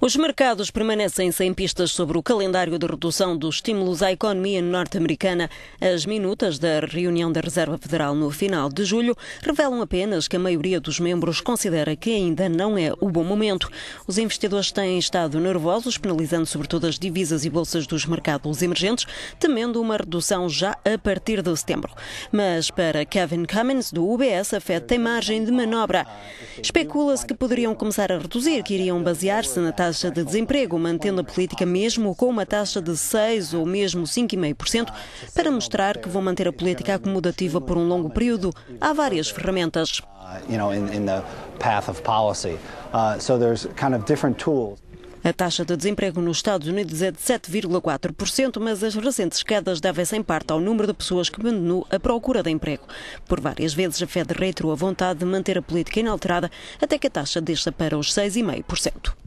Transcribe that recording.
Os mercados permanecem sem pistas sobre o calendário de redução dos estímulos à economia norte-americana. As minutas da reunião da Reserva Federal no final de julho revelam apenas que a maioria dos membros considera que ainda não é o bom momento. Os investidores têm estado nervosos, penalizando sobretudo as divisas e bolsas dos mercados emergentes, temendo uma redução já a partir de setembro. Mas para Kevin Cummins, do UBS, a Fed tem margem de manobra. Especula-se que poderiam começar a reduzir, que iriam basear-se na taxa taxa de desemprego, mantendo a política mesmo com uma taxa de 6 ou mesmo 5,5%, para mostrar que vão manter a política acomodativa por um longo período. Há várias ferramentas. Uh, uh, a taxa de desemprego nos Estados Unidos é de 7,4%, mas as recentes quedas devem-se em parte ao número de pessoas que abandonou a procura de emprego. Por várias vezes, a Fed reiterou a vontade de manter a política inalterada até que a taxa desça para os 6,5%.